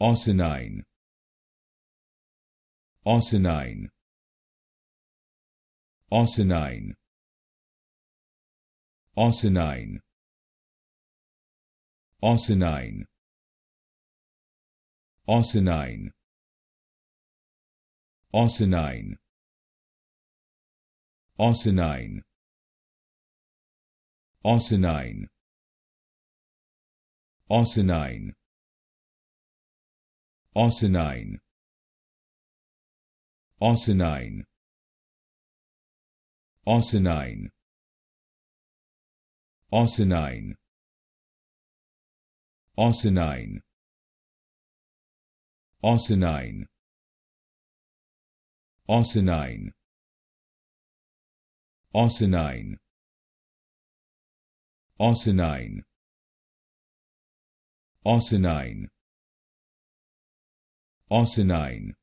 Arsenine Arsenine Arsenine Arsenine Arsenine Arsenine Arsenine Arsenine Arsenine Arsenine Arsenine Arsenine Arsenine Arsenine Arsenine Arsenine Arsenine Arsenine Arsenine arsenine